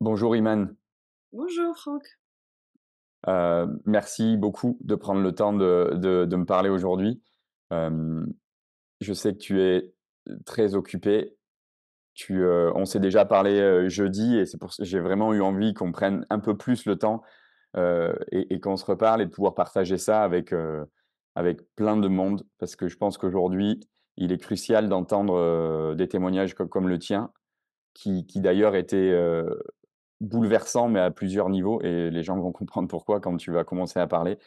Bonjour Iman. Bonjour Franck. Euh, merci beaucoup de prendre le temps de, me parler aujourd'hui. Euh, je sais que tu es euh, très occupé. Tu, on s'est déjà parlé jeudi et c'est pour j'ai vraiment eu envie qu'on prenne un peu plus le temps et, qu'on se reparle et de pouvoir partager ça avec, avec plein de monde parce que je pense qu'aujourd'hui, il est crucial d'entendre des témoignages comme, le tien qui, qui d'ailleurs étaient bouleversant, mais à plusieurs niveaux, et les gens vont comprendre pourquoi quand tu vas commencer à parler.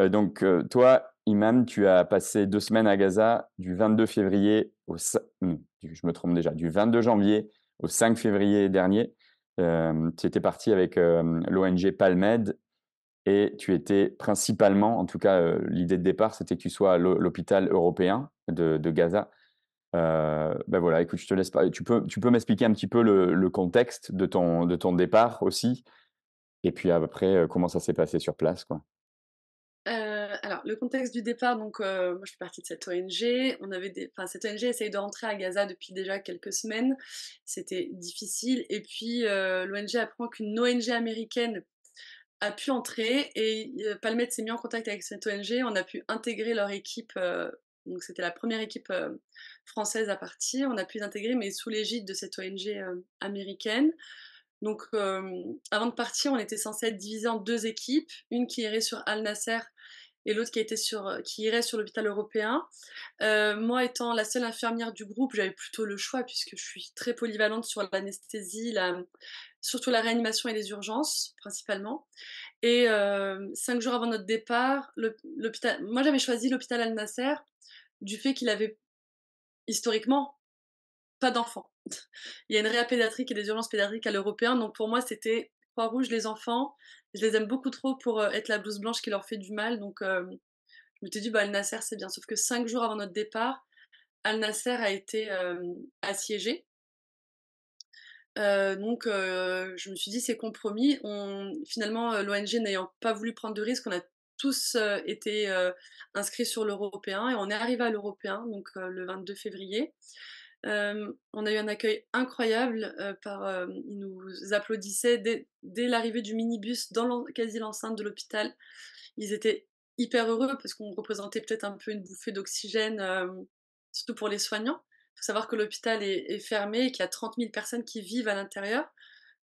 Euh, donc, euh, toi, Imam, tu as passé deux semaines à Gaza du 22 février au. Hmm, je me trompe déjà, du 22 janvier au 5 février dernier. Euh, tu étais parti avec l'ONG Palmed et tu étais principalement, en tout cas, l'idée de départ, c'était que tu sois à l'hôpital européen de Gaza. Euh, ben voilà, écoute, je te laisse pas. Tu peux, tu peux m'expliquer un petit peu le, contexte de ton, de ton départ aussi, et puis après, euh, comment ça s'est passé sur place, quoi. Euh, alors, le contexte du départ, donc, moi je fais partie de cette ONG. On avait enfin, cette ONG essayait de rentrer à Gaza depuis déjà quelques semaines. C'était difficile. Et puis, l'ONG apprend qu'une ONG américaine a pu entrer et Palmette s'est mis en contact avec cette ONG. On a pu intégrer leur équipe c'était la première équipe euh, française à partir. On a pu intégrer, mais sous l'égide de cette ONG euh, américaine. Donc euh, avant de partir, on était censé être divisé en deux équipes, une qui irait sur Al Nasser et l'autre qui, qui irait sur l'hôpital européen. moi, étant la seule infirmière du groupe, j'avais plutôt le choix puisque je suis très polyvalente sur l'anesthésie, surtout la réanimation et les urgences principalement. Et euh, cinq jours avant notre départ, l'hôpital. Moi, j'avais choisi l'hôpital Al Nasser du fait qu'il avait historiquement pas d'enfants. Il y a une réa pédiatrique et des urgences pédiatriques à l'européen, donc pour moi, c'était Croix-Rouge, les enfants. Je les aime beaucoup trop pour euh, être la blouse blanche qui leur fait du mal, donc euh, je me suis dit, bah, Al Nasser, c'est bien. Sauf que cinq jours avant notre départ, Al Nasser a été assiégé euh, donc euh, je me suis dit c'est compromis. On, finalement, euh, l'ONG n'ayant pas voulu prendre de risque, on a tous été inscrits sur l'européen et on est arrivé à l'européen, donc le 22 février. on a eu un accueil incroyable. par, ils nous applaudissaient dès, dès l'arrivée du minibus dans quasi l'enceinte de l'hôpital. Ils étaient hyper heureux parce qu'on représentait peut-être un peu une bouffée d'oxygène, surtout pour les soignants faut savoir que l'hôpital est, fermé et qu'il y a 30 000 personnes qui vivent à l'intérieur.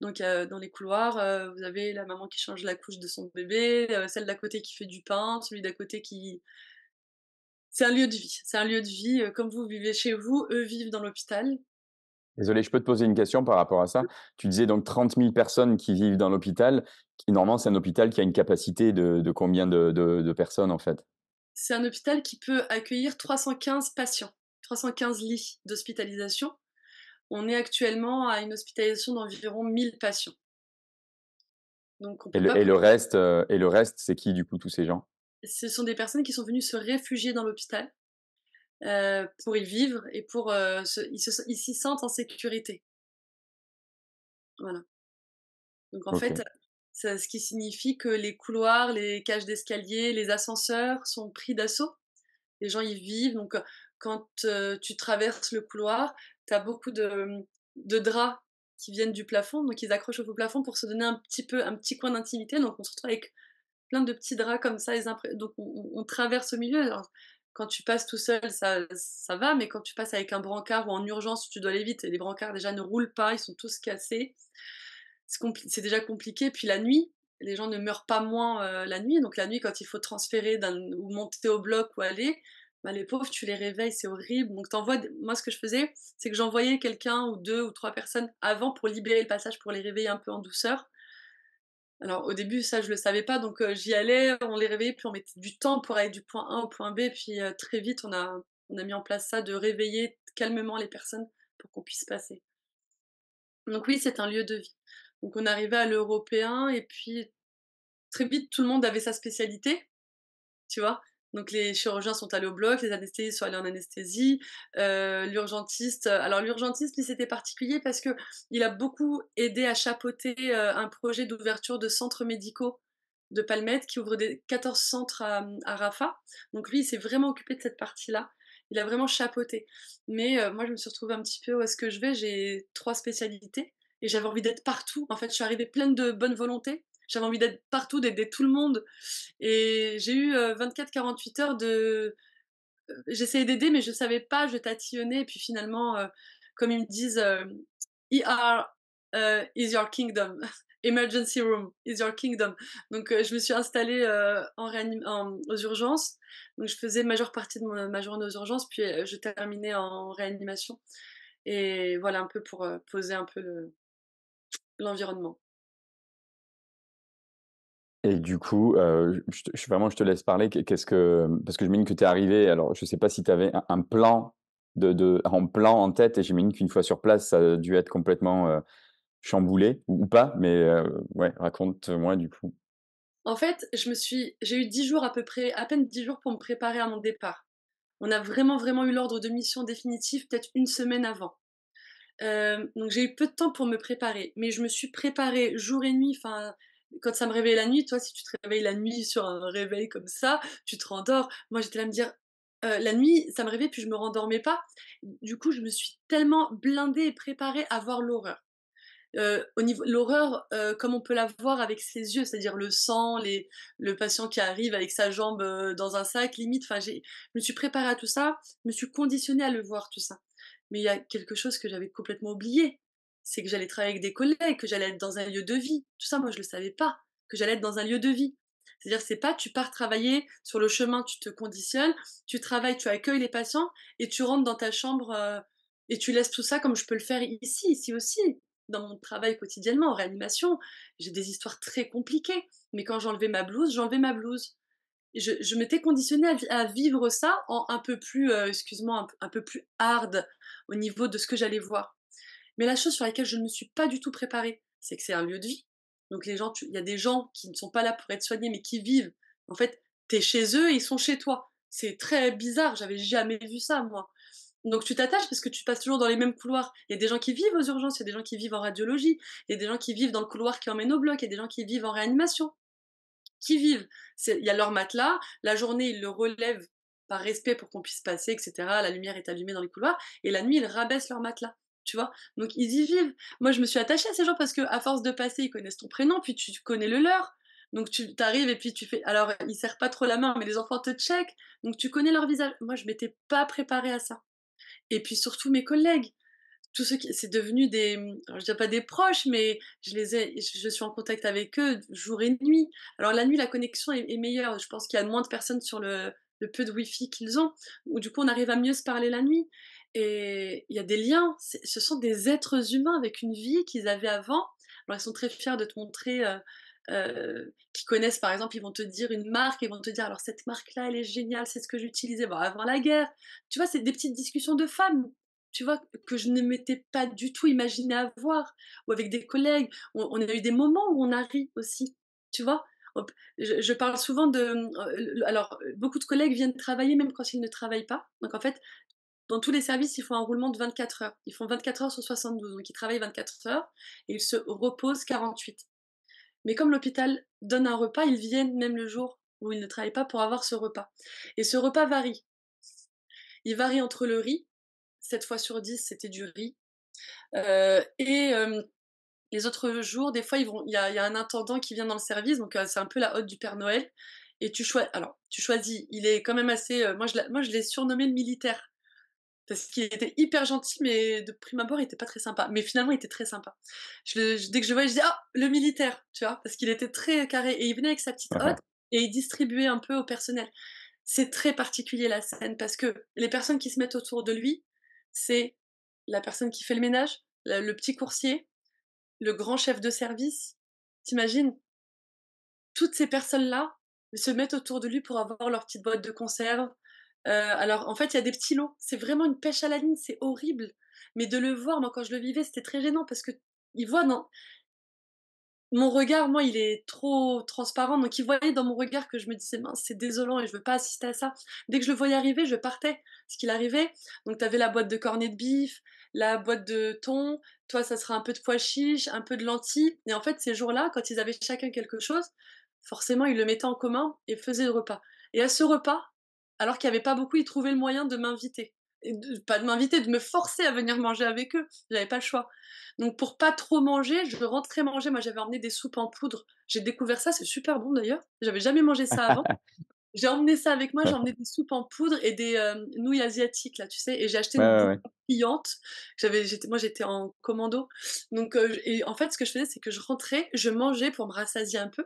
Donc dans les couloirs, euh, vous avez la maman qui change la couche de son bébé, euh, celle d'à côté qui fait du pain, celui d'à côté qui... C'est un lieu de vie. C'est un lieu de vie. Euh, comme vous vivez chez vous, eux vivent dans l'hôpital. Désolé, je peux te poser une question par rapport à ça. Tu disais donc 30 000 personnes qui vivent dans l'hôpital. Normalement, c'est un hôpital qui a une capacité de, combien de personnes en fait C'est un hôpital qui peut accueillir 315 patients. 315 lits d'hospitalisation. On est actuellement à une hospitalisation d'environ 1000 patients. Donc et, le, reste, euh, et le reste, c'est qui du coup tous ces gens Ce sont des personnes qui sont venues se réfugier dans l'hôpital euh, pour y vivre et pour euh, ils s'y se, sentent en sécurité. Voilà. Donc en fait, ça, ce qui signifie que les couloirs, les cages d'escalier, les ascenseurs sont pris d'assaut. Les gens y vivent. Donc quand tu traverses le couloir, tu as beaucoup mmh, de, draps qui viennent du plafond, donc ils accrochent au plafond pour se donner un petit peu un petit coin d'intimité. Donc on se retrouve avec plein de petits draps comme ça, donc on, traverse au milieu. quand tu passes tout seul, ça, va, mais quand tu passes avec un brancard ou en urgence, tu dois aller vite. Et les brancards déjà ne roulent pas, ils sont tous cassés. C'est, déjà compliqué. Puis la nuit, les gens ne meurent pas moins la nuit. Donc la nuit, quand il faut transférer ou monter au bloc ou aller, bah, les pauvres, tu les réveilles, c'est horrible. Donc, t'envoies. Moi, ce que je faisais, c'est que j'envoyais quelqu'un ou deux ou trois personnes avant pour libérer le passage, pour les réveiller un peu en douceur. Alors, au début, ça, je le savais pas, donc euh, j'y allais, on les réveillait, puis on mettait du temps pour aller du point A au point B. Puis euh, très vite, on a, on a mis en place ça de réveiller calmement les personnes pour qu'on puisse passer. Donc, oui, c'est un lieu de vie. Donc, on arrivait à l'européen, et puis très vite, tout le monde avait sa spécialité, tu vois. Donc les chirurgiens sont allés au bloc, les anesthésistes sont allés en anesthésie, euh, l'urgentiste. Euh, alors l'urgentiste, lui, c'était particulier parce que il a beaucoup aidé à chapeauter euh, un projet d'ouverture de centres médicaux de Palmette qui ouvre des 14 centres à, Rafa. Donc lui, il s'est vraiment occupé de cette partie-là. Il a vraiment chapeauté. Mais moi, je me suis retrouvée un petit peu où est-ce que je vais. J'ai trois spécialités et j'avais envie d'être partout. En fait, je suis arrivée pleine de bonne volonté j'avais envie d'être partout, d'aider tout le monde. Et j'ai eu 24-48 heures de. J'essayais d'aider, mais je savais pas, je tatillonnais. Et puis finalement, comme ils me disent, ER is your kingdom. Emergency room is your kingdom. Donc, je me suis installée en, aux urgences. Donc, je faisais majeure partie de ma journée aux urgences, puis je terminais en réanimation. Et voilà un peu pour poser un peu l'environnement. Et du coup, je, te, vraiment, je te laisse parler. Qu'est-ce que, parce que je mine que tu es arrivé. Alors, je ne sais pas si tu avais un, plan de, en plan en tête, et j'imagine qu'une fois sur place, ça a dû être complètement chamboulé ou, pas. Mais ouais, raconte-moi du coup. En fait, je me suis, j'ai eu dix jours à peu près, à peine dix jours pour me préparer à mon départ. On a vraiment, vraiment eu l'ordre de mission définitif peut-être une semaine avant. donc j'ai eu peu de temps pour me préparer, mais je me suis préparée jour et nuit. Enfin, quand ça me réveille la nuit, toi, si tu te réveilles la nuit sur un réveil comme ça, tu te rendors. Moi, j'étais là à me dire, euh, la nuit, ça me réveillait, puis je me rendormais pas. Du coup, je me suis tellement blindée et préparée à voir l'horreur. Euh, au niveau l'horreur, euh, comme on peut la voir avec ses yeux, c'est-à-dire le sang, les, le patient qui arrive avec sa jambe dans un sac, limite. Enfin, je me suis préparée à tout ça, je me suis conditionnée à le voir tout ça. Mais il y a quelque chose que j'avais complètement oublié, c'est que j'allais travailler avec des collègues, que j'allais être dans un lieu de vie. Tout ça, moi, je le savais pas, que j'allais être dans un lieu de vie. C'est-à-dire, c'est pas tu pars travailler sur le chemin, tu te conditionnes, tu travailles, tu accueilles les patients et tu rentres dans ta chambre euh, et tu laisses tout ça comme je peux le faire ici, ici aussi, dans mon travail quotidiennement en réanimation. J'ai des histoires très compliquées, mais quand j'enlevais ma blouse, j'enlevais ma blouse. je, m'étais conditionnée à, vivre ça en un peu plus, euh, excuse-moi, un, peu plus hard au niveau de ce que j'allais voir. Mais la chose sur laquelle je ne me suis pas du tout préparée, c'est que c'est un lieu de vie. Donc les gens, il y a des gens qui ne sont pas là pour être soignés, mais qui vivent. En fait, tu es chez eux et ils sont chez toi. C'est très bizarre, j'avais jamais vu ça moi. Donc tu t'attaches parce que tu passes toujours dans les mêmes couloirs. Il y a des gens qui vivent aux urgences, il y a des gens qui vivent en radiologie, il y a des gens qui vivent dans le couloir qui emmène au bloc, il y a des gens qui vivent en réanimation, qui vivent. Il y a leur matelas, la journée ils le relèvent par respect pour qu'on puisse passer, etc. La lumière est allumée dans les couloirs, et la nuit ils rabaissent leur matelas tu vois. Donc ils y vivent. Moi, je me suis attachée à ces gens parce que à force de passer, ils connaissent ton prénom, puis tu connais le leur. Donc tu t'arrives et puis tu fais. Alors ils serrent pas trop la main, mais les enfants te checkent. Donc tu connais leur visage. Moi, je m'étais pas préparée à ça. Et puis surtout mes collègues. Tous ceux qui, c'est devenu des, je dirais pas des proches, mais je les je suis en contact avec eux jour et nuit. Alors la nuit, la connexion est, meilleure. Je pense qu'il y a moins de personnes sur le, le peu de wifi qu'ils ont, ou du coup on arrive à mieux se parler la nuit. Et il y a des liens. Ce sont des êtres humains avec une vie qu'ils avaient avant. Alors, ils sont très fiers de te montrer. Euh, euh qui connaissent par exemple, ils vont te dire une marque, ils vont te dire alors cette marque-là, elle est géniale, c'est ce que j'utilisais avant la guerre. Tu vois, c'est des petites discussions de femmes, tu vois, que je ne m'étais pas du tout imaginé avoir, ou avec des collègues. On, a eu des moments où on a ri aussi, tu vois. Je, je parle souvent de. Euh, alors, beaucoup de collègues viennent travailler même quand ils ne travaillent pas. Donc, en fait, dans tous les services, ils font un roulement de 24 heures. Ils font 24 heures sur 72, donc ils travaillent 24 heures et ils se reposent 48. Mais comme l'hôpital donne un repas, ils viennent même le jour où ils ne travaillent pas pour avoir ce repas. Et ce repas varie. Il varie entre le riz, 7 fois sur 10 c'était du riz, euh, et euh, les autres jours, des fois, il y, a un intendant qui vient dans le service, donc euh, c'est un peu la hôte du Père Noël. Et tu choisis. Alors, tu choisis. Il est quand même assez. moi, je l'ai surnommé le militaire parce qu'il était hyper gentil, mais de prime abord, il était pas très sympa. Mais finalement, il était très sympa. Je, dès que je voyais, je dis ah le militaire, tu vois, parce qu'il était très carré et il venait avec sa petite uh-huh. hotte et il distribuait un peu au personnel. C'est très particulier la scène parce que les personnes qui se mettent autour de lui, c'est la personne qui fait le ménage, le, le petit coursier, le grand chef de service. T'imagines Toutes ces personnes-là se mettent autour de lui pour avoir leur petite boîte de conserve, euh, alors en fait, il y a des petits lots. C'est vraiment une pêche à la ligne, c'est horrible. Mais de le voir, moi quand je le vivais, c'était très gênant parce que il voit dans mon regard, moi, il est trop transparent, donc il voyait dans mon regard que je me disais mince, c'est désolant et je veux pas assister à ça. Dès que je le voyais arriver, je partais. Ce qu'il arrivait, donc t'avais la boîte de cornets de bif, la boîte de thon, toi ça sera un peu de pois chiche, un peu de lentilles. Et en fait, ces jours-là, quand ils avaient chacun quelque chose, forcément ils le mettaient en commun et faisaient le repas. Et à ce repas, alors qu'il n'y avait pas beaucoup, ils trouvaient le moyen de m'inviter. pas de m'inviter, de me forcer à venir manger avec eux. J'avais pas le choix. Donc pour pas trop manger, je rentrais manger. Moi, j'avais emmené des soupes en poudre. J'ai découvert ça, c'est super bon d'ailleurs. J'avais jamais mangé ça avant. j'ai emmené ça avec moi. J'ai emmené des soupes en poudre et des euh, nouilles asiatiques là, tu sais. Et j'ai acheté une ouais. J'avais, moi, j'étais en commando. Donc euh, et en fait, ce que je faisais, c'est que je rentrais, je mangeais pour me rassasier un peu.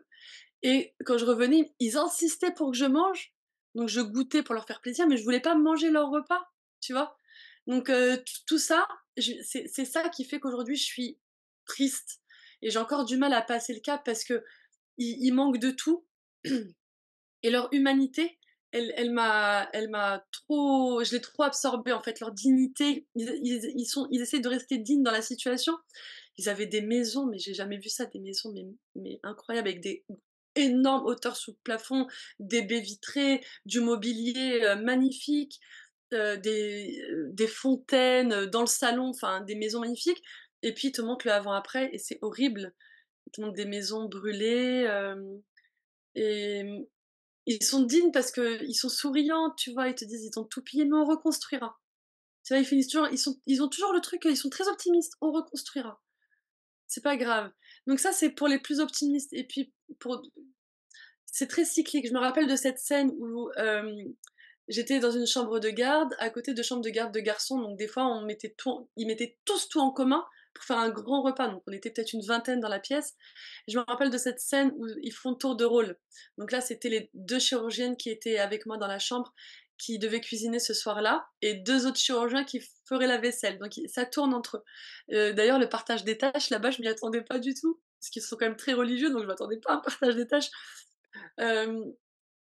Et quand je revenais, ils insistaient pour que je mange. Donc je goûtais pour leur faire plaisir, mais je voulais pas manger leur repas, tu vois. Donc euh, tout ça, c'est ça qui fait qu'aujourd'hui je suis triste et j'ai encore du mal à passer le cap parce que il manquent de tout et leur humanité, elle, m'a, elle m'a trop, je l'ai trop absorbée en fait. Leur dignité, ils, sont, ils essaient de rester dignes dans la situation. Ils avaient des maisons, mais j'ai jamais vu ça, des maisons mais, mais incroyables avec des énorme hauteur sous plafond, des baies vitrées, du mobilier euh, magnifique, euh, euh, des, fontaines dans le salon, enfin des maisons magnifiques. Et puis il te montre le avant-après et c'est horrible. Ils te montre des maisons brûlées. et ils sont dignes parce qu'ils sont souriants, tu vois. Ils te disent, ils ont tout pillé, mais on reconstruira. Tu ils finissent toujours, ils, ils ont toujours le truc, ils sont très optimistes, on reconstruira. C'est pas grave. Donc ça, c'est pour les plus optimistes. Et puis, pour... c'est très cyclique. Je me rappelle de cette scène où j'étais dans une chambre de garde, à côté de chambre de garde de garçons. Donc des fois, on mettait ils mettaient tous tout en commun pour faire un grand repas. Donc on était peut-être une vingtaine dans la pièce. Je me rappelle de cette scène où ils font tour de rôle. Donc là, c'était les deux chirurgiennes qui étaient avec moi dans la chambre qui devait cuisiner ce soir-là et deux autres chirurgiens qui feraient la vaisselle. Donc ça tourne entre eux. Euh, d'ailleurs, le partage des tâches, là-bas, je m'y attendais pas du tout, parce qu'ils sont quand même très religieux, donc je m'attendais pas à un partage des tâches.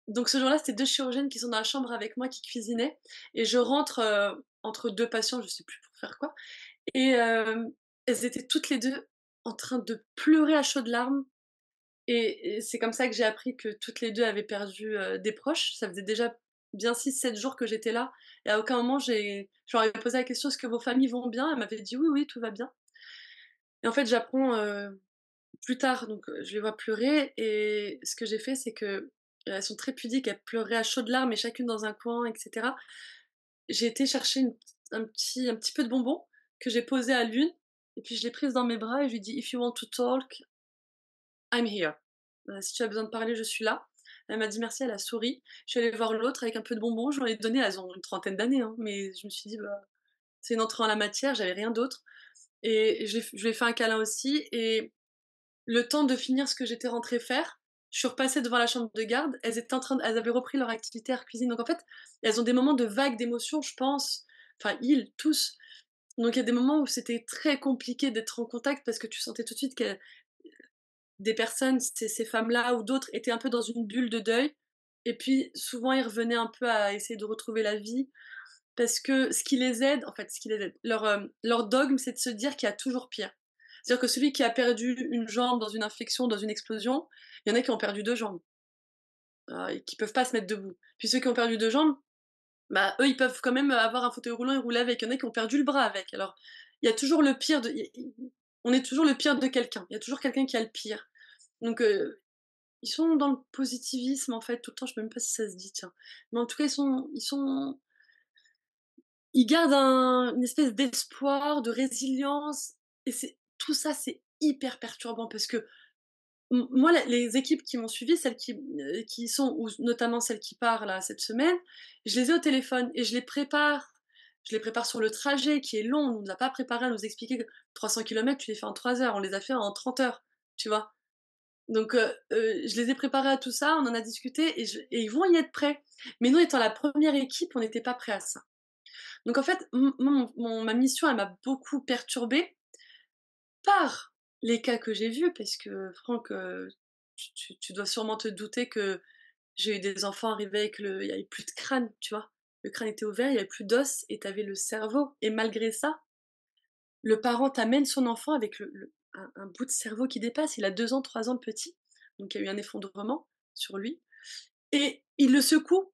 donc ce jour-là, c'était deux chirurgiennes qui sont dans la chambre avec moi qui cuisinaient. Et je rentre euh, entre deux patients, je sais plus pour faire quoi. Et elles étaient toutes les deux en train de pleurer à chaudes larmes et c'est comme ça que j'ai appris que toutes les deux avaient perdu euh, des proches. Ça faisait déjà bien 6-7 jours que j'étais là. Et à aucun moment, j'ai, je leur ai posé la question est-ce que vos familles vont bien Elle m'avait dit oui, oui, tout va bien. Et en fait, j'apprends euh, plus tard, donc euh, je les vois pleurer. Et ce que j'ai fait, c'est que euh, elles sont très pudiques, elles pleuraient à chaudes larmes, et chacune dans un coin, etc. J'ai été chercher un, petit, un petit peu de bonbons que j'ai posé à l'une, et puis je l'ai prise dans mes bras et je lui ai dit If you want to talk, I'm here. si tu as besoin de parler, je suis là. Elle m'a dit merci à la souris. Je suis allée voir l'autre avec un peu de bonbons. lui ai donné, elles ont une trentaine d'années, hein, mais je me suis dit, bah, c'est une entrée en la matière, j'avais rien d'autre. Et je, je lui ai fait un câlin aussi. Et le temps de finir ce que j'étais rentrée faire, je suis repassée devant la chambre de garde. Elles étaient en train, elles avaient repris leur activité à cuisine. Donc en fait, elles ont des moments de vague d'émotions, je pense. Enfin, ils, tous. Donc il y a des moments où c'était très compliqué d'être en contact parce que tu sentais tout de suite qu'elles des personnes, ces, ces femmes-là ou d'autres, étaient un peu dans une bulle de deuil. Et puis souvent, ils revenaient un peu à essayer de retrouver la vie. Parce que ce qui les aide, en fait, ce qui les aide, leur, euh, leur dogme, c'est de se dire qu'il y a toujours pire. C'est-à-dire que celui qui a perdu une jambe dans une infection, dans une explosion, il y en a qui ont perdu deux jambes. Euh, et qui peuvent pas se mettre debout. Puis ceux qui ont perdu deux jambes, bah, eux, ils peuvent quand même avoir un fauteuil roulant et rouler avec. Il y en a qui ont perdu le bras avec. Alors, il y a toujours le pire de. On est toujours le pire de quelqu'un. Il y a toujours quelqu'un qui a le pire. Donc, ils sont dans le positivisme, en fait, tout le temps. Je ne sais même pas si ça se dit, tiens. Mais en tout cas, ils sont. Ils, sont... ils gardent une espèce d'espoir, de résilience. Et c'est tout ça, c'est hyper perturbant parce que moi, les équipes qui m'ont suivi, celles qui, qui sont, ou notamment celles qui partent là, cette semaine, je les ai au téléphone et je les prépare. Je les prépare sur le trajet qui est long. On ne nous a pas préparé à nous expliquer que 300 km, tu les fais en 3 heures. On les a fait en 30 heures, tu vois. Donc, euh, euh, je les ai préparés à tout ça, on en a discuté et, ils vont y être prêts. Mais nous, étant la première équipe, on n'était pas prêts à ça. Donc, en fait, ma mission, elle m'a beaucoup perturbée par les cas que j'ai vus, parce que, Franck, euh, tu, dois sûrement te douter que j'ai eu des enfants arrivés avec le. Il n'y avait plus de crâne, tu vois. Le crâne était ouvert, il n'y avait plus d'os et tu avais le cerveau. Et malgré ça, le parent t'amène son enfant avec le, un, bout de cerveau qui dépasse. Il a deux ans, trois ans de petit. Donc il y a eu un effondrement sur lui. Et il le secoue.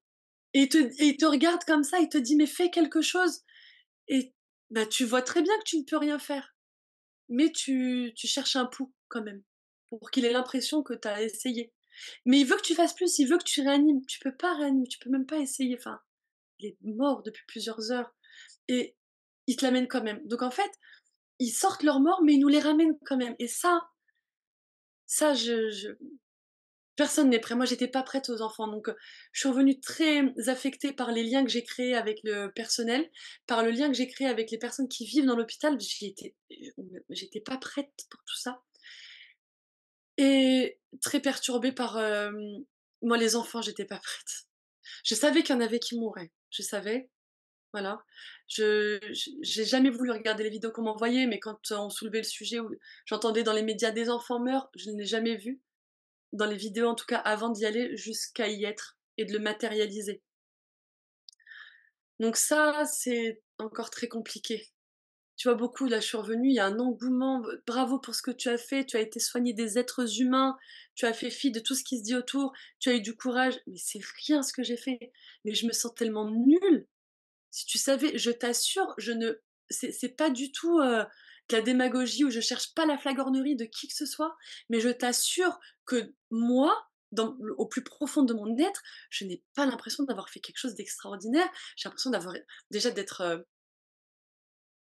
Et il, te, regarde comme ça. Il te dit, mais fais quelque chose. Et bah, tu vois très bien que tu ne peux rien faire. Mais tu, cherches un pouls quand même. Pour qu'il ait l'impression que tu as essayé. Mais il veut que tu fasses plus. Il veut que tu réanimes. Tu peux pas réanimer. Tu peux même pas essayer. Enfin, il est mort depuis plusieurs heures. Et il te l'amène quand même. Donc en fait, ils sortent leurs morts, mais ils nous les ramènent quand même. Et ça, ça, je, personne n'est prêt. Moi, j'étais pas prête aux enfants, donc euh, je suis revenue très euh, affectée par les liens que j'ai créés avec le personnel, par le lien que j'ai créé avec les personnes qui vivent dans l'hôpital. J'étais, euh, j'étais pas prête pour tout ça, et très perturbée par moi les enfants. J'étais pas prête. Je savais qu'il y en avait qui mouraient. Je savais, voilà. Je j'ai jamais voulu regarder les vidéos qu'on m'envoyait, mais quand euh, on soulevait le sujet, j'entendais dans les médias des enfants meurent, je ne l'ai jamais vu. Dans les vidéos, en tout cas, avant d'y aller, jusqu'à y être et de le matérialiser. Donc ça, c'est encore très compliqué. Tu vois, beaucoup, là, je suis revenue, il y a un engouement. Bravo pour ce que tu as fait. Tu as été soignée des êtres humains. Tu as fait fi de tout ce qui se dit autour. Tu as eu du courage. Mais c'est rien ce que j'ai fait. Mais je me sens tellement nulle si tu savais, je t'assure, je ne, c'est pas du tout de la démagogie où je cherche pas la flagornerie de qui que ce soit, mais je t'assure que moi, dans, au plus profond de mon être, je n'ai pas l'impression d'avoir fait quelque chose d'extraordinaire. J'ai l'impression d'avoir déjà d'être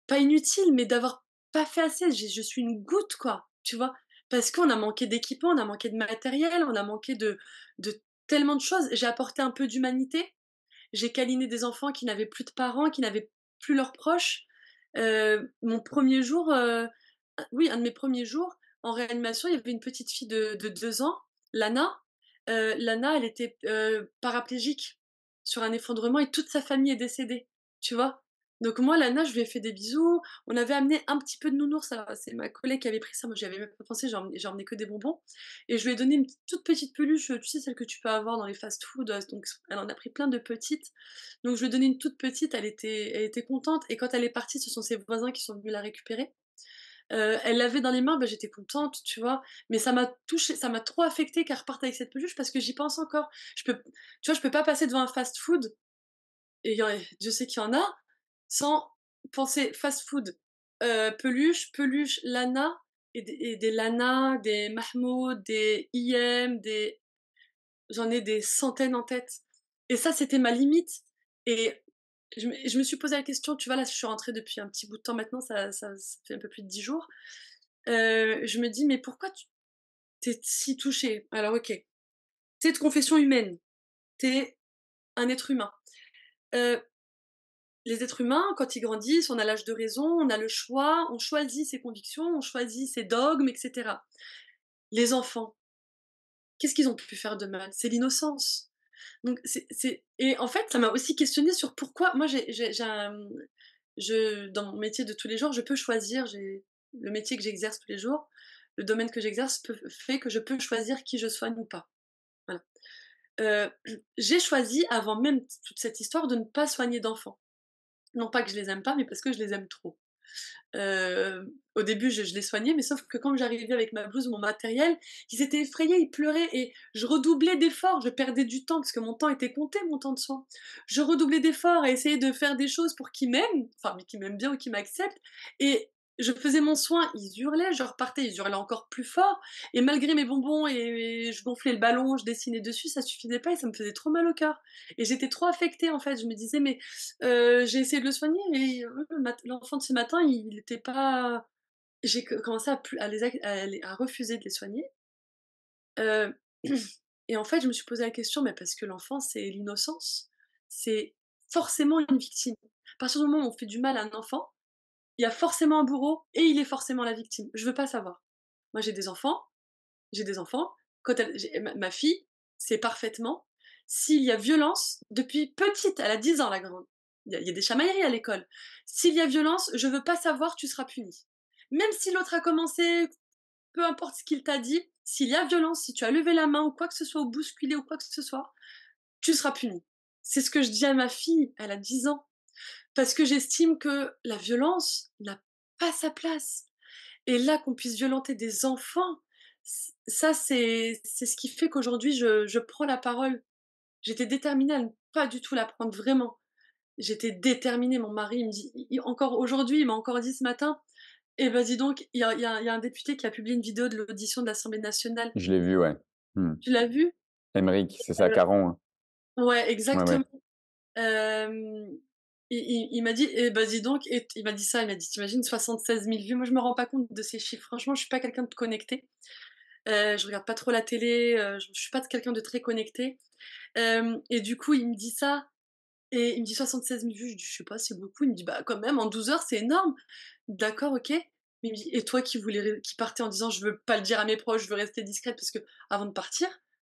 pas inutile, mais d'avoir pas fait assez. Je suis une goutte, quoi, tu vois, parce qu'on a manqué d'équipement, on a manqué de matériel, on a manqué de, de tellement de choses. J'ai apporté un peu d'humanité, j'ai câliné des enfants qui n'avaient plus de parents, qui n'avaient plus leurs proches. Euh, mon premier jour, euh, oui, un de mes premiers jours, en réanimation, il y avait une petite fille de, deux ans, Lana. Euh, Lana, elle était paraplégique sur un effondrement et toute sa famille est décédée, tu vois. Donc moi, Lana, je lui ai fait des bisous. On avait amené un petit peu de nounours. C'est ma collègue qui avait pris ça. Moi, j'avais même pas pensé. J'ai emmené, que des bonbons. Et je lui ai donné une toute petite peluche. Tu sais, celle que tu peux avoir dans les fast-food. Euh, donc, elle en a pris plein de petites. Donc, je lui ai donné une toute petite. Elle était, elle était contente. Et quand elle est partie, ce sont ses voisins qui sont venus la récupérer. Euh, elle l'avait dans les mains, ben, j'étais contente, tu vois. Mais ça m'a touché, ça m'a trop affectée qu'elle reparte avec cette peluche parce que j'y pense encore. Je peux, tu vois, je peux pas passer devant un fast-food et y Dieu sait qu'il y en a, sans penser fast-food, euh, peluche, peluche, lana, et des, et des lana, des mahmoud, des IM, J'en ai des centaines en tête. Et ça, c'était ma limite. Et je, me suis posé la question, tu vois, là, je suis rentrée depuis un petit bout de temps maintenant, ça, fait un peu plus de dix jours. Euh, je me dis, mais pourquoi tu t'es si touchée Alors, ok, t'es de confession humaine, t'es un être humain. Euh, les êtres humains, quand ils grandissent, on a l'âge de raison, on a le choix, on choisit ses convictions, on choisit ses dogmes, etc. Les enfants, qu'est-ce qu'ils ont pu faire de mal C'est l'innocence. Donc, c'est, Et en fait, ça m'a aussi questionné sur pourquoi. Moi, j'ai, dans mon métier de tous les jours, je peux choisir. J'ai le métier que j'exerce tous les jours, le domaine que j'exerce fait que je peux choisir qui je soigne ou pas. Voilà. Euh, j'ai choisi, avant même toute cette histoire, de ne pas soigner d'enfants non pas que je les aime pas, mais parce que je les aime trop. au début, je, les soignais, mais sauf que quand j'arrivais avec ma blouse, mon matériel, ils étaient effrayés, ils pleuraient et je redoublais d'efforts. Je perdais du temps parce que mon temps était compté, mon temps de soin. Je redoublais d'efforts à essayer de faire des choses pour qu'ils m'aiment, enfin, mais qu'ils m'aiment bien ou qu'ils m'acceptent. Et je faisais mon soin, ils hurlaient, je repartais, ils hurlaient encore plus fort. Et malgré mes bonbons et, je gonflais le ballon, je dessinais dessus, ça suffisait pas et ça me faisait trop mal au cœur. Et j'étais trop affectée en fait. Je me disais, mais euh, j'ai essayé de le soigner, euh, mais l'enfant de ce matin, il n'était pas. J'ai commencé à, à, refuser de les soigner. Euh, et en fait, je me suis posé la question, mais parce que l'enfant, c'est l'innocence, c'est forcément une victime. Parce que du moment où on fait du mal à un enfant, il y a forcément un bourreau et il est forcément la victime. Je veux pas savoir. Moi, j'ai des enfants, j'ai des enfants. Quand ma fille c'est parfaitement s'il y a violence depuis petite, elle a 10 ans la grande. Il y, a, des chamailleries à l'école. S'il y a violence, je veux pas savoir, tu seras puni. Même si l'autre a commencé, peu importe ce qu'il t'a dit, s'il y a violence, si tu as levé la main ou quoi que ce soit, ou bousculé ou quoi que ce soit, tu seras puni. C'est ce que je dis à ma fille, elle a 10 ans parce que j'estime que la violence n'a pas sa place. Et là, qu'on puisse violenter des enfants, ça, c'est ce qui fait qu'aujourd'hui, je, je, prends la parole. J'étais déterminée à ne pas du tout la prendre vraiment. J'étais déterminée. Mon mari, il me dit, encore aujourd'hui, il m'a encore dit ce matin, Et eh vas-y ben, donc, il y, a, un député qui a publié une vidéo de l'audition de l'Assemblée nationale. Je l'ai vu, ouais. Hmm. Tu l'as vu Émeric, c'est ça, euh, Caron. Hein. Ouais, exactement il, m'a dit, et eh bah ben, dis donc, il m'a dit ça, il m'a dit, t'imagines 76 000 vues. Moi, je me rends pas compte de ces chiffres. Franchement, je suis pas quelqu'un de connecté. Euh, je regarde pas trop la télé, euh, je, suis pas quelqu'un de très connecté. Euh, et du coup, il me dit ça, et il me dit 76 000 vues. Je dis, je sais pas, c'est beaucoup. Il me dit, bah quand même, en 12 heures, c'est énorme. D'accord, ok. Mais et toi qui voulais, qui partais en disant, je veux pas le dire à mes proches, je veux rester discrète parce que avant de partir,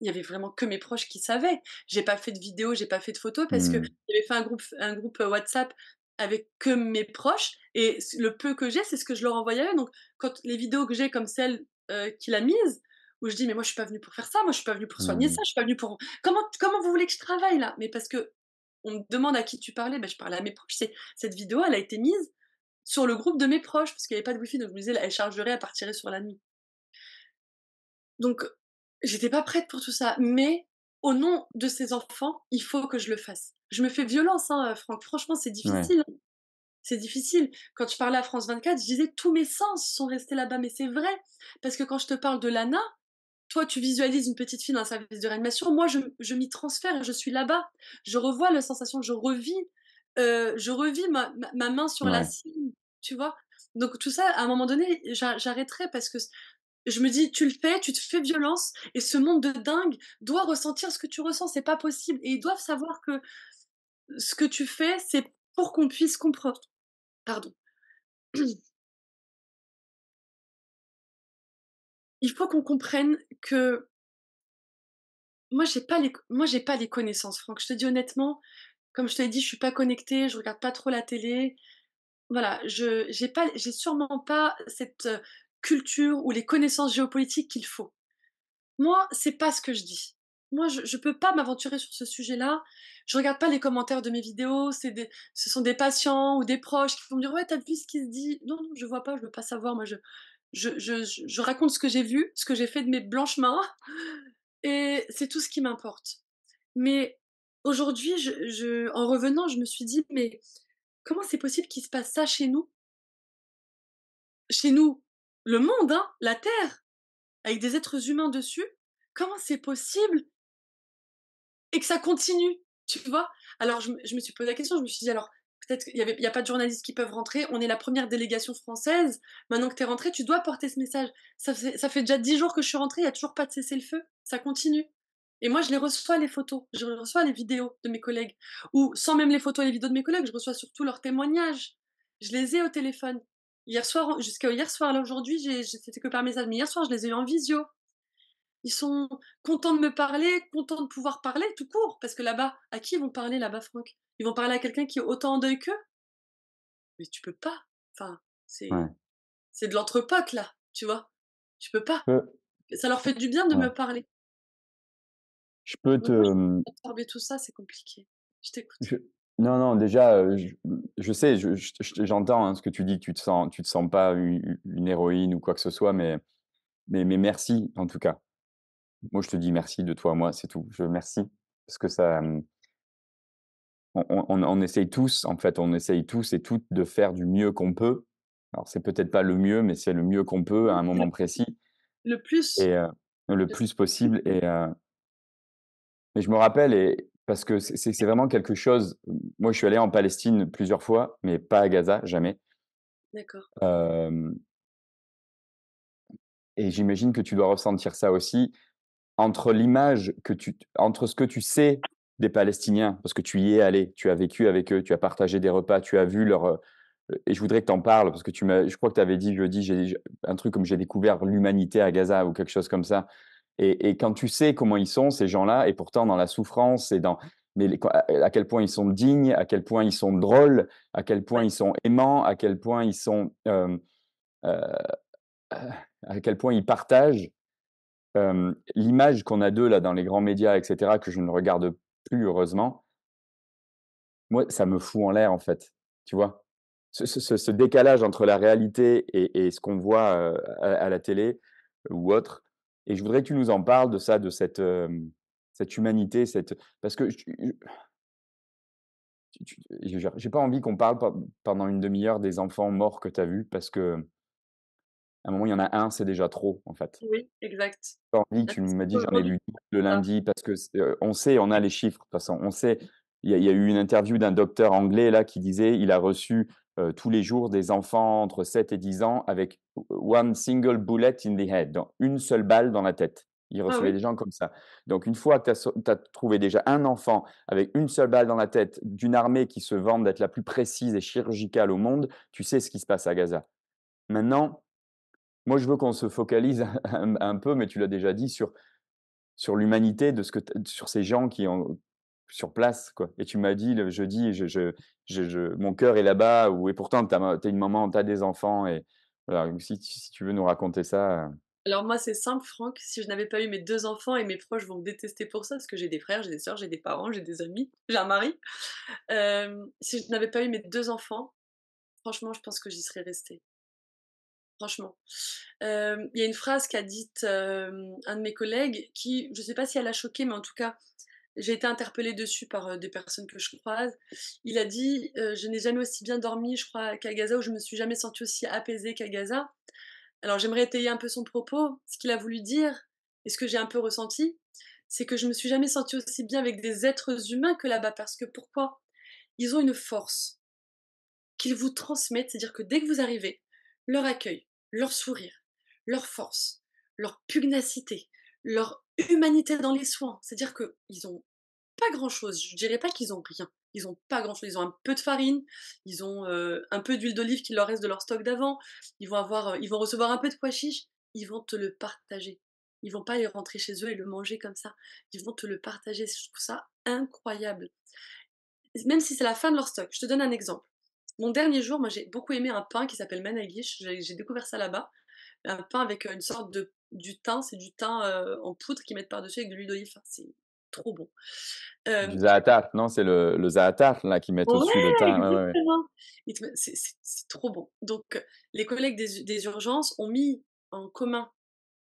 il y avait vraiment que mes proches qui savaient. J'ai pas fait de vidéo, j'ai pas fait de photo, parce que j'avais mmh. fait un groupe, un groupe WhatsApp avec que mes proches et le peu que j'ai, c'est ce que je leur envoyais. Donc, quand les vidéos que j'ai comme celle qu'il a mise, où je dis mais moi je suis pas venue pour faire ça, moi je suis pas venue pour soigner mmh. ça, je suis pas venue pour comment comment vous voulez que je travaille là Mais parce que on me demande à qui tu parlais, ben, je parlais à mes proches. Cette vidéo, elle a été mise sur le groupe de mes proches parce qu'il n'y avait pas de wifi, donc je me disais elle chargerait, à partir sur la nuit. Donc J'étais pas prête pour tout ça, mais au nom de ces enfants, il faut que je le fasse. Je me fais violence, hein, Franck. Franchement, c'est difficile. C'est difficile. Quand je parlais à France 24, je disais tous mes sens sont restés là-bas, mais c'est vrai. Parce que quand je te parle de Lana, toi, tu visualises une petite fille dans un service de réanimation. Moi, je, m'y transfère, et je suis là-bas. Je revois la sensation, je revis. Euh, je revis ma, main sur la cible tu vois. Donc tout ça, à un moment donné, j'arrêterai parce que je me dis, tu le fais, tu te fais violence, et ce monde de dingue doit ressentir ce que tu ressens, c'est pas possible. Et ils doivent savoir que ce que tu fais, c'est pour qu'on puisse comprendre. Pardon. Il faut qu'on comprenne que moi j'ai pas les moi j'ai pas les connaissances Franck je te dis honnêtement comme je te l'ai dit je suis pas connectée je regarde pas trop la télé voilà je j'ai pas j'ai sûrement pas cette euh, culture ou les connaissances géopolitiques qu'il faut. Moi, c'est pas ce que je dis. Moi, je, ne peux pas m'aventurer sur ce sujet-là. Je regarde pas les commentaires de mes vidéos. Des, ce sont des patients ou des proches qui vont me dire ouais, t'as vu ce qui se dit Non, non, je vois pas. Je veux pas savoir. Moi, je, je, je, je raconte ce que j'ai vu, ce que j'ai fait de mes blanches mains, et c'est tout ce qui m'importe. Mais aujourd'hui, en revenant, je me suis dit mais comment c'est possible qu'il se passe ça chez nous Chez nous, le monde, hein, la Terre, avec des êtres humains dessus, comment c'est possible et que ça continue, tu vois Alors je, me suis posé la question, je me suis dit alors peut-être qu'il n'y a pas de journalistes qui peuvent rentrer, on est la première délégation française, maintenant que tu es rentrée, tu dois porter ce message. Ça fait, déjà dix jours que je suis rentrée, il n'y a toujours pas de cessez-le-feu, ça continue. Et moi, je les reçois les photos, je reçois les vidéos de mes collègues, ou sans même les photos et les vidéos de mes collègues, je reçois surtout leurs témoignages. Je les ai au téléphone. Hier soir, jusqu'à hier soir, là aujourd'hui, c'était que par mes amis. hier soir, je les ai eu en visio. Ils sont contents de me parler, contents de pouvoir parler tout court, parce que là-bas, à qui ils vont parler là-bas, Franck Ils vont parler à quelqu'un qui est autant en deuil qu'eux Mais tu peux pas. Enfin, c'est de l'entrepote là, tu vois. Tu peux pas. Ça leur fait du bien de me parler. Je peux te. Absorber tout ça, c'est compliqué. Je t'écoute. Non, non, déjà, je, sais, j'entends hein, ce que tu dis, que tu te sens, tu te sens pas une, héroïne ou quoi que ce soit, mais, mais, merci en tout cas. Moi, je te dis merci de toi moi, c'est tout. Je merci parce que ça, on, on- essaye tous, en fait, on essaye tous et toutes de faire du mieux qu'on peut. Alors, c'est peut-être pas le mieux, mais c'est le mieux qu'on peut à un moment précis Le plus, et le plus possible. Et, et je me rappelle, et parce que c'est vraiment quelque chose. Moi, je suis allé en Palestine plusieurs fois, mais pas à Gaza, jamais. D'accord. Et j'imagine que tu dois ressentir ça aussi entre l'image que tu, entre ce que tu sais des Palestiniens, parce que tu y es allé, tu as vécu avec eux, tu as partagé des repas, tu as vu leur. Et je voudrais que tu en parles, parce que tu m'as, je crois que tu avais dit dis j'ai un truc comme j'ai découvert l'humanité à Gaza ou quelque chose comme ça. Et, quand tu sais comment ils sont, ces gens-là, et pourtant dans la souffrance et dans mais à quel point ils sont dignes, à quel point ils sont drôles, à quel point ils sont aimants, à quel point ils sont euh, à quel point ils partagent l'image qu'on a d'eux là dans les grands médias, etc. Que je ne regarde plus heureusement. Moi, ça me fout en l'air en fait, tu vois. Ce, décalage entre la réalité et, ce qu'on voit à, la télé ou autre, et je voudrais que tu nous en parles de ça, de cette, euh, cette humanité, cette... parce que j'ai pas envie qu'on parle pendant une demi-heure des enfants morts que tu as vus, parce que à un moment, il y en a un, c'est déjà trop, en fait. Oui, exact. envie que ah, tu me dit j'en ai lu le ah. lundi, parce que euh, on sait, on a les chiffres, de toute façon, on sait. Il y, y, a eu une interview d'un docteur anglais là qui disait il a reçu euh, tous les jours des enfants entre 7 et 10 ans avec one single bullet in the head, donc une seule balle dans la tête. Ils ah recevaient des gens comme ça. Donc, une fois que tu as, trouvé déjà un enfant avec une seule balle dans la tête d'une armée qui se vante d'être la plus précise et chirurgicale au monde, tu sais ce qui se passe à Gaza. Maintenant, moi, je veux qu'on se focalise un, peu, mais tu l'as déjà dit, sur, sur l'humanité, sur ces gens qui ont, sur place, quoi. Et tu m'as dit le jeudi, je, je, je, mon cœur est là-bas, ou et pourtant, tu as, une maman, tu as des enfants, et si, tu veux nous raconter ça. Euh. Alors moi, c'est simple, Franck, si je n'avais pas eu mes deux enfants, et mes proches vont me détester pour ça, parce que j'ai des frères, j'ai des sœurs, j'ai des parents, j'ai des amis, j'ai un mari. si je n'avais pas eu mes deux enfants, franchement, je pense que j'y serais restée. Franchement. Il y a une phrase qu'a dite un de mes collègues qui, je ne sais pas si elle a choqué, mais en tout cas, j'ai été interpellée dessus par euh, des personnes que je croise. Il a dit euh, Je n'ai jamais aussi bien dormi, je crois, qu'à Gaza, ou je me suis jamais sentie aussi apaisée qu'à Gaza. Alors j'aimerais étayer un peu son propos, ce qu'il a voulu dire, et ce que j'ai un peu ressenti, c'est que je me suis jamais sentie aussi bien avec des êtres humains que là-bas, parce que pourquoi Ils ont une force qu'ils vous transmettent, c'est-à-dire que dès que vous arrivez, leur accueil, leur sourire, leur force, leur pugnacité, leur humanité dans les soins, c'est-à-dire qu'ils ont pas grand-chose. Je dirais pas qu'ils ont rien. Ils ont pas grand-chose. Ils ont un peu de farine, ils ont euh, un peu d'huile d'olive qui leur reste de leur stock d'avant. Ils vont avoir, euh, ils vont recevoir un peu de pois chiche. Ils vont te le partager. Ils vont pas aller rentrer chez eux et le manger comme ça. Ils vont te le partager. Je trouve ça incroyable. Même si c'est la fin de leur stock. Je te donne un exemple. Mon dernier jour, moi j'ai beaucoup aimé un pain qui s'appelle Managish. J'ai découvert ça là-bas. Un pain avec euh, une sorte de du thym, c'est du thym en poudre qu'ils mettent par-dessus avec de l'huile d'olive trop bon. Euh, du zaatar, non C'est le, le zaatar là, qui met au-dessus de Ouais, C'est trop bon. Donc, les collègues des, urgences ont mis en commun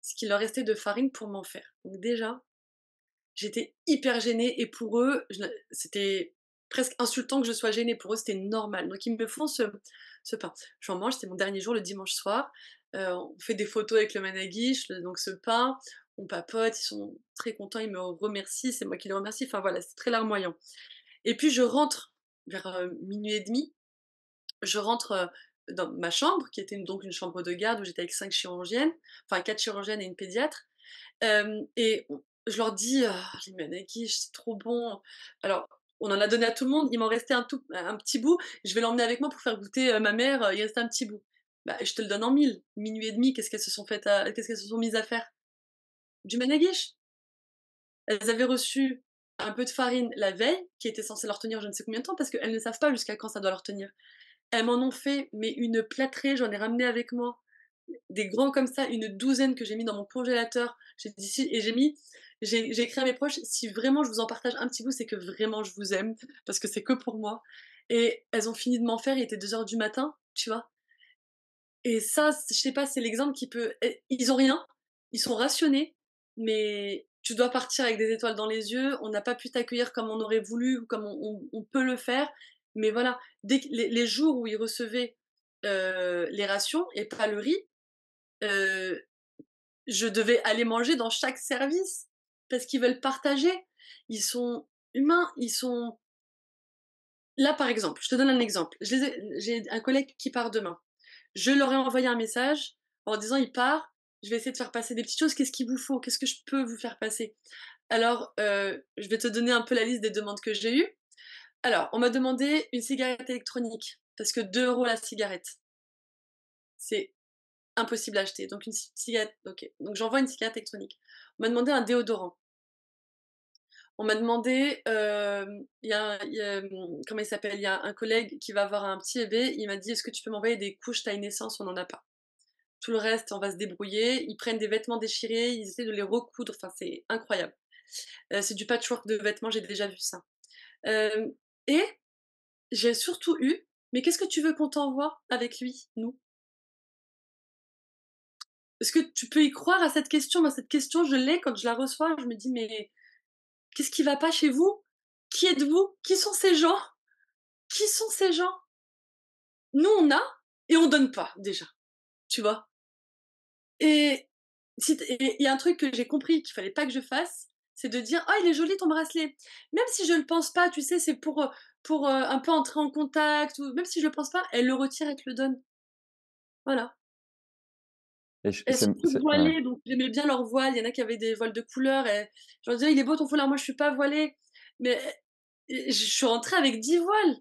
ce qu'il leur restait de farine pour m'en faire. Donc, déjà, j'étais hyper gênée et pour eux, c'était presque insultant que je sois gênée. Pour eux, c'était normal. Donc, ils me font ce, ce pain. J'en mange, c'était mon dernier jour le dimanche soir. on fait des photos avec le managuiche, donc ce pain on papote, ils sont très contents, ils me remercient, c'est moi qui les remercie. Enfin voilà, c'est très larmoyant. Et puis je rentre vers minuit et demi, je rentre dans ma chambre, qui était donc une chambre de garde où j'étais avec cinq chirurgiennes, enfin quatre chirurgiennes et une pédiatre. et je leur dis, oh, c'est trop bon. Alors, on en a donné à tout le monde, il m'en restait un, tout, un petit bout, je vais l'emmener avec moi pour faire goûter ma mère, il restait un petit bout. Bah, je te le donne en mille, minuit et demi, qu'est-ce qu'elles se sont faites, qu'est-ce qu'elles se sont mises à faire du managuiche. Elles avaient reçu un peu de farine la veille, qui était censée leur tenir je ne sais combien de temps, parce qu'elles ne savent pas jusqu'à quand ça doit leur tenir. Elles m'en ont fait, mais une plâtrée, j'en ai ramené avec moi, des grands comme ça, une douzaine que j'ai mis dans mon congélateur. J'ai dit et j'ai mis, j'ai écrit à mes proches, si vraiment je vous en partage un petit bout, c'est que vraiment je vous aime, parce que c'est que pour moi. Et elles ont fini de m'en faire, il était 2h du matin, tu vois. Et ça, je sais pas, c'est l'exemple qui peut. Eh, ils ont rien, ils sont rationnés, mais tu dois partir avec des étoiles dans les yeux, on n'a pas pu t'accueillir comme on aurait voulu comme on, peut le faire, mais voilà, dès les, jours où ils recevaient euh, les rations et pas le riz, euh, je devais aller manger dans chaque service parce qu'ils veulent partager. Ils sont humains, ils sont... Là, par exemple, je te donne un exemple. J'ai un collègue qui part demain. Je leur ai envoyé un message en disant il part, je vais essayer de faire passer des petites choses. Qu'est-ce qu'il vous faut Qu'est-ce que je peux vous faire passer Alors, euh, je vais te donner un peu la liste des demandes que j'ai eues. Alors, on m'a demandé une cigarette électronique, parce que 2 euros la cigarette, c'est impossible à acheter. Donc, une cigarette, ok. Donc, j'envoie une cigarette électronique. On m'a demandé un déodorant. On m'a demandé, euh, comment il s'appelle Il y a un collègue qui va avoir un petit bébé. Il m'a dit Est-ce que tu peux m'envoyer des couches taille naissance On n'en a pas le reste, on va se débrouiller. Ils prennent des vêtements déchirés, ils essaient de les recoudre. Enfin, c'est incroyable. Euh, c'est du patchwork de vêtements, j'ai déjà vu ça. Euh, et j'ai surtout eu, mais qu'est-ce que tu veux qu'on t'envoie avec lui, nous Est-ce que tu peux y croire à cette question cette question, je l'ai quand je la reçois. Je me dis, mais qu'est-ce qui va pas chez vous Qui êtes-vous Qui sont ces gens Qui sont ces gens Nous, on a et on donne pas déjà. Tu vois et il y a un truc que j'ai compris qu'il fallait pas que je fasse, c'est de dire oh, il est joli ton bracelet même si je ne le pense pas tu sais c'est pour pour un peu entrer en contact ou même si je le pense pas elle le retire et te le donne voilà et je, elles sont toutes voilées donc j'aimais bien leur voile il y en a qui avaient des voiles de couleur et je leur disais il est beau ton foulard moi je suis pas voilée mais je suis rentrée avec 10 voiles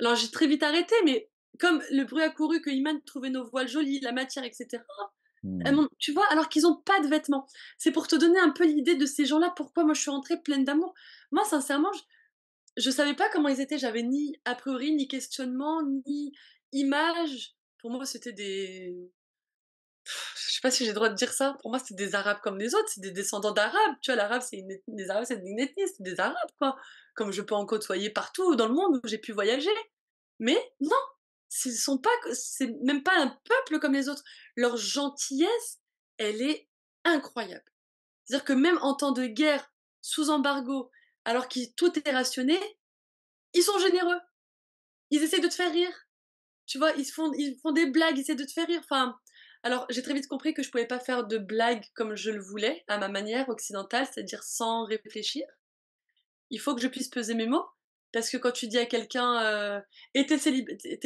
alors j'ai très vite arrêté mais comme le bruit a couru que Iman trouvait nos voiles jolies la matière etc Hmm. Tu vois, alors qu'ils n'ont pas de vêtements. C'est pour te donner un peu l'idée de ces gens-là, pourquoi moi je suis rentrée pleine d'amour. Moi, sincèrement, je ne savais pas comment ils étaient. J'avais ni a priori, ni questionnement, ni image. Pour moi, c'était des. je sais pas si j'ai le droit de dire ça. Pour moi, c'était des Arabes comme les autres, c'est des descendants d'Arabes. Tu vois, l'Arabe, c'est une, Arabes, c'est une ethnie, c'est des Arabes, quoi. Comme je peux en côtoyer partout dans le monde où j'ai pu voyager. Mais non, ce sont pas, c'est même pas un peuple comme les autres. Leur gentillesse, elle est incroyable. C'est-à-dire que même en temps de guerre, sous embargo, alors que tout est rationné, ils sont généreux. Ils essaient de te faire rire. Tu vois, ils font, ils font des blagues, ils essaient de te faire rire. Enfin, alors j'ai très vite compris que je pouvais pas faire de blagues comme je le voulais, à ma manière occidentale, c'est-à-dire sans réfléchir. Il faut que je puisse peser mes mots. Parce que quand tu dis à quelqu'un euh,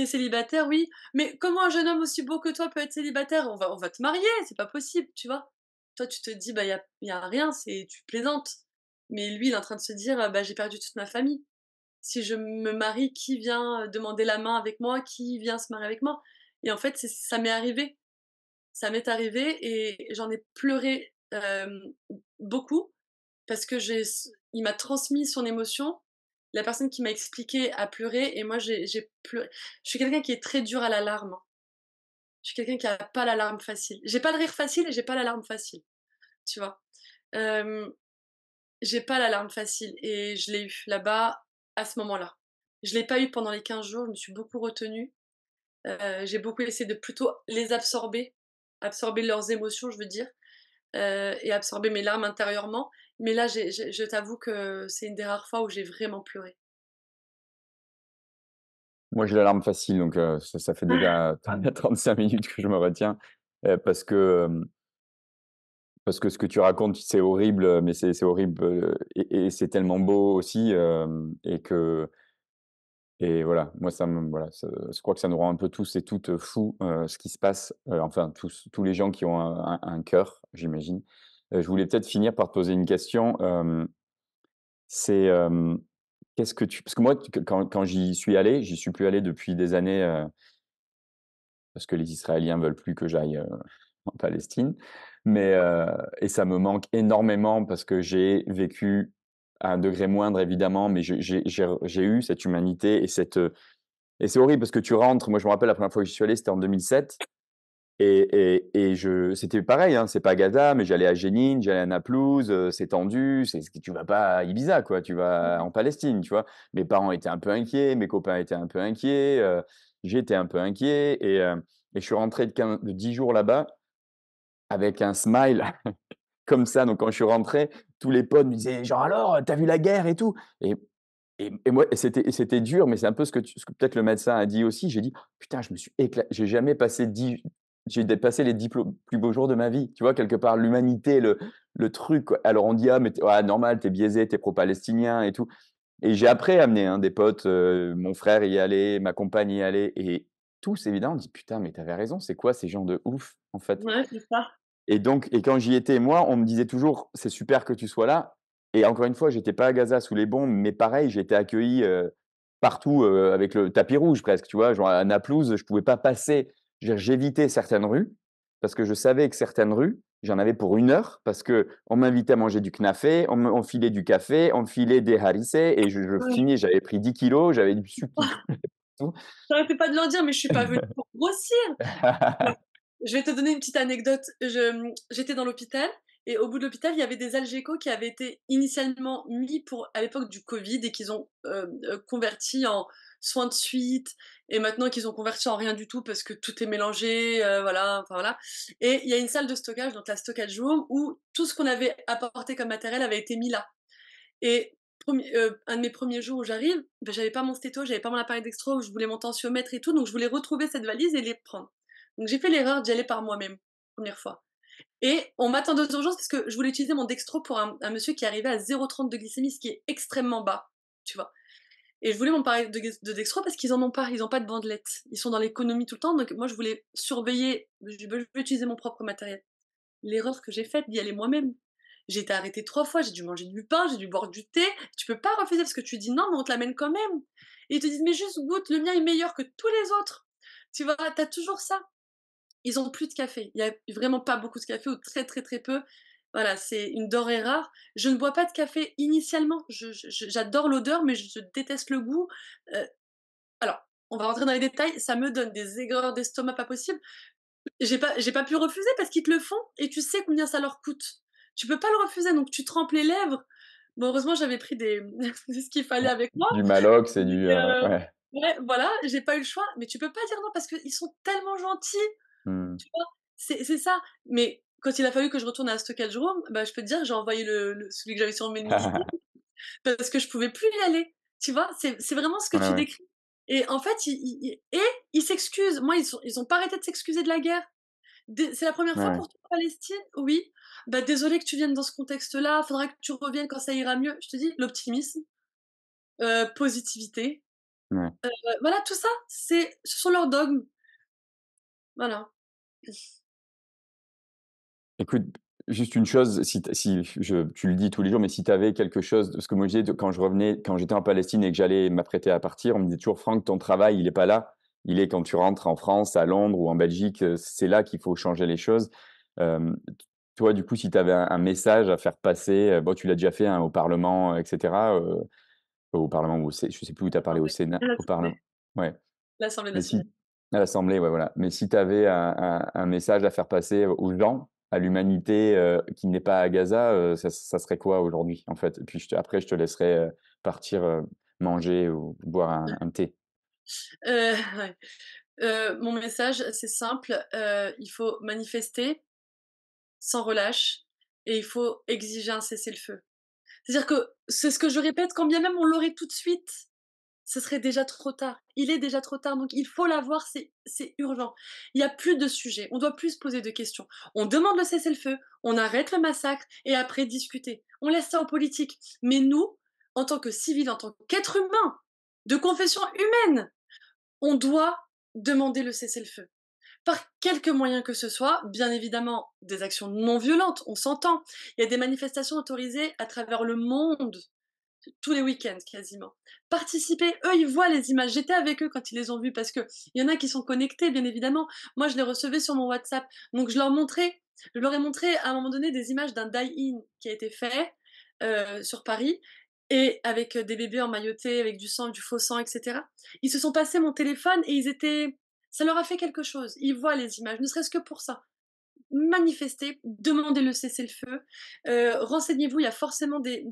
célibataire, oui, mais comment un jeune homme aussi beau que toi peut être célibataire on va, on va te marier, c'est pas possible, tu vois. Toi, tu te dis, bah, il y a, rien, c'est tu plaisantes. Mais lui, il est en train de se dire, bah, j'ai perdu toute ma famille. Si je me marie, qui vient euh, demander la main avec moi Qui vient se marier avec moi Et en fait, ça m'est arrivé. Ça m'est arrivé et j'en ai pleuré euh, beaucoup parce que j'ai, il m'a transmis son émotion la personne qui m'a expliqué a pleuré et moi j'ai pleuré. Je suis quelqu'un qui est très dur à la larme. Hein. Je suis quelqu'un qui n'a pas la larme facile. J'ai pas le rire facile et j'ai pas la larme facile. Tu vois. j'ai pas la larme facile et je l'ai eu là-bas à ce moment-là. Je l'ai pas eu pendant les 15 jours, je me suis beaucoup retenue. Euh, j'ai beaucoup essayé de plutôt les absorber, absorber leurs émotions, je veux dire, euh, et absorber mes larmes intérieurement. Mais là, je t'avoue que c'est une des rares fois où j'ai vraiment pleuré. Moi, j'ai l'alarme facile, donc ça, fait déjà 35 minutes que je me retiens parce que. parce que ce que tu racontes, c'est horrible, mais c'est horrible et, c'est tellement beau aussi. et que, et voilà, moi, ça voilà, je crois que ça nous rend un peu tous et toutes fous ce qui se passe. enfin, tous, tous les gens qui ont un cœur, j'imagine. Euh, je voulais peut-être finir par te poser une question. c'est qu'est-ce que tu. Parce que moi, quand, quand j'y suis allé, j'y suis plus allé depuis des années parce que les Israéliens veulent plus que j'aille en Palestine. Mais, et ça me manque énormément parce que j'ai vécu à un degré moindre, évidemment, mais j'ai eu cette humanité et cette. Et c'est horrible parce que tu rentres. Moi, je me rappelle la première fois que j'y suis allé, c'était en 2007. Et, je, c'était pareil, hein, c'est pas Gaza, mais j'allais à Jenin, j'allais à Naplouse, euh, c'est tendu, c'est, tu vas pas à Ibiza, quoi, tu vas en Palestine, tu vois. Mes parents étaient un peu inquiets, mes copains étaient un peu inquiets, euh, j'étais un peu inquiet, et, euh, et je suis rentré de, 10 jours là-bas avec un smile comme ça. Donc quand je suis rentré, tous les potes me disaient, genre alors, t'as vu la guerre et tout. Et et, moi, c'était, c'était dur, mais c'est un peu ce que, ce peut-être le médecin a dit aussi. J'ai dit, putain, je me suis éclaté. J'ai jamais passé 10, j'ai passé les dix plus beaux jours de ma vie. Tu vois, quelque part, l'humanité, le, le truc. Alors on dit, ah, mais ah, normal, t'es biaisé, t'es pro-palestinien et tout. Et j'ai après amené hein, des potes, euh, mon frère y allait, ma compagne y allait, et tous, évidemment, on dit, putain, mais t'avais raison, c'est quoi ces gens de ouf, en fait Ouais, c'est ça. Et donc, et quand j'y étais, moi, on me disait toujours, c'est super que tu sois là. Et encore une fois, j'étais pas à Gaza sous les bombes, mais pareil, j'étais accueilli euh, partout euh, avec le tapis rouge presque, tu vois. Genre à Naplouse, je pouvais pas passer J'évitais certaines rues parce que je savais que certaines rues, j'en avais pour une heure parce que on m'invitait à manger du knafé, on, me, filait du café, on me filait des harissés et je, finis, j'avais pris 10 kilos, j'avais du sucre. J'arrêtais pas de leur dire, mais je suis pas venue pour grossir. je vais te donner une petite anecdote. J'étais dans l'hôpital et au bout de l'hôpital, il y avait des Algeco qui avaient été initialement mis pour, à l'époque du Covid et qu'ils ont euh, euh converti en soins de suite et maintenant qu'ils ont converti en rien du tout parce que tout est mélangé, euh, voilà, enfin voilà. Et il y a une salle de stockage, donc la stockage room, où tout ce qu'on avait apporté comme matériel avait été mis là. Et euh, un de mes premiers jours où j'arrive, ben, j'avais pas mon stéto, j'avais pas mon appareil d'extro, je voulais mon tensiomètre et tout, donc je voulais retrouver cette valise et les prendre. Donc j'ai fait l'erreur d'y aller par moi-même, première fois. Et on m'attend aux urgences parce que je voulais utiliser mon dextro pour un, monsieur qui arrivait à 0,30 de glycémie, ce qui est extrêmement bas, tu vois. Et je voulais m'en parler de, dextro parce qu'ils en ont pas, ils n'ont pas de bandelettes. Ils sont dans l'économie tout le temps, donc moi je voulais surveiller, je, ben, veux utiliser mon propre matériel. L'erreur que j'ai faite d'y aller moi-même. J'ai été arrêtée trois fois, j'ai dû manger du pain, j'ai dû boire du thé. Tu peux pas refuser parce que tu dis non, mais on te l'amène quand même. Et ils te disent mais juste goûte, le mien est meilleur que tous les autres. Tu vois, t'as toujours ça ils ont plus de café. Il n'y a vraiment pas beaucoup de café ou très très très peu. Voilà, c'est une dorée rare. Je ne bois pas de café initialement. J'adore l'odeur, mais je, déteste le goût. Euh, alors, on va rentrer dans les détails. Ça me donne des aigreurs d'estomac pas possible. J'ai pas, j'ai pas pu refuser parce qu'ils te le font et tu sais combien ça leur coûte. Tu peux pas le refuser, donc tu trempes les lèvres. Bon, heureusement, j'avais pris des, ce qu'il fallait avec moi. Du Malox et du. Euh, euh, ouais. ouais. voilà, j'ai pas eu le choix, mais tu peux pas dire non parce qu'ils sont tellement gentils. Mmh. Tu vois c'est ça. Mais quand il a fallu que je retourne à Stockholm, bah, je peux te dire, j'ai envoyé le, celui que j'avais sur menu parce que je pouvais plus y aller. Tu vois, c'est vraiment ce que tu décris. Et en fait, ils, et ils s'excusent. Moi, ils n'ont ils ont pas arrêté de s'excuser de la guerre. C'est la première fois pour toi, Palestine Oui. Bah, désolé que tu viennes dans ce contexte-là. Faudra que tu reviennes quand ça ira mieux. Je te dis, l'optimisme, euh, positivité. Euh, voilà, tout ça, c'est, ce sont leurs dogmes. Voilà. Écoute, juste une chose, si, si tu le dis tous les jours, mais si tu avais quelque chose, ce que moi je disais, quand je revenais, quand j'étais en Palestine et que j'allais m'apprêter à partir, on me disait toujours, Franck, ton travail, il n'est pas là. Il est quand tu rentres en France, à Londres ou en Belgique, euh, c'est là qu'il faut changer les choses. toi, du coup, si tu avais un, message à faire passer, euh, bon, tu l'as déjà fait hein, au Parlement, etc. Euh, au Parlement, je ne sais plus où tu as parlé, au Sénat, au Parlement. Ouais. L'Assemblée nationale. À l'Assemblée, ouais, voilà. Mais si tu avais un, message à faire passer aux gens, à l'humanité euh, qui n'est pas à Gaza, euh, ça, serait quoi aujourd'hui, en fait puis après, je te laisserai euh, partir manger ou boire un, thé. mon message, c'est simple. il faut manifester sans relâche et il faut exiger un cessez-le-feu. C'est-à-dire que c'est ce que je répète, quand bien même on l'aurait tout de suite, ce serait déjà trop tard. Il est déjà trop tard, donc il faut l'avoir, c'est urgent. Il n'y a plus de sujet, on doit plus se poser de questions. On demande le cessez-le-feu, on arrête le massacre et après discuter. On laisse ça aux politiques. Mais nous, en tant que civils, en tant qu'êtres humains, de confession humaine, on doit demander le cessez-le-feu par quelques moyens que ce soit, bien évidemment des actions non violentes, on s'entend. Il y a des manifestations autorisées à travers le monde tous les week-ends quasiment. Participer, eux, ils voient les images. J'étais avec eux quand ils les ont vues parce qu'il y en a qui sont connectés, bien évidemment. Moi, je les recevais sur mon WhatsApp. Donc, je leur montrais, je leur ai montré à un moment donné des images d'un die-in qui a été fait euh, sur Paris et avec euh, des bébés en emmaillotés, avec du sang, du faux sang, etc. Ils se sont passés mon téléphone et ils étaient. Ça leur a fait quelque chose. Ils voient les images, ne serait-ce que pour ça manifestez, demandez le cessez-le-feu, euh, renseignez-vous, il y a forcément des,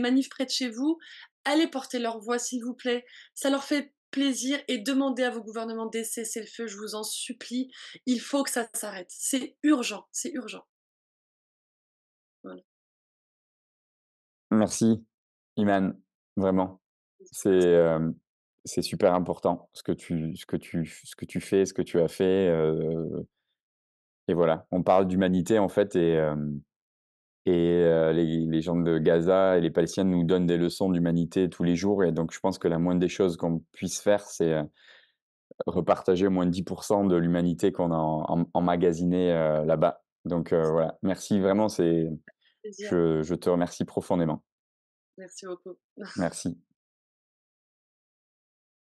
manifs près de chez vous, allez porter leur voix s'il vous plaît, ça leur fait plaisir et demandez à vos gouvernements des cessez-le-feu, je vous en supplie, il faut que ça s'arrête, c'est urgent, c'est urgent. Merci, Iman, vraiment. Euh, c'est super important ce que, tu, ce, que tu, ce que tu fais, ce que tu as fait. Euh, et voilà, on parle d'humanité en fait et, et les, les, gens de Gaza et les Palestiniens nous donnent des leçons d'humanité tous les jours et donc je pense que la moindre des choses qu'on puisse faire c'est repartager au moins 10% de l'humanité qu'on a en, en, emmagasinée là-bas. Donc voilà, merci vraiment, c'est je, je te remercie profondément. Merci beaucoup. Merci.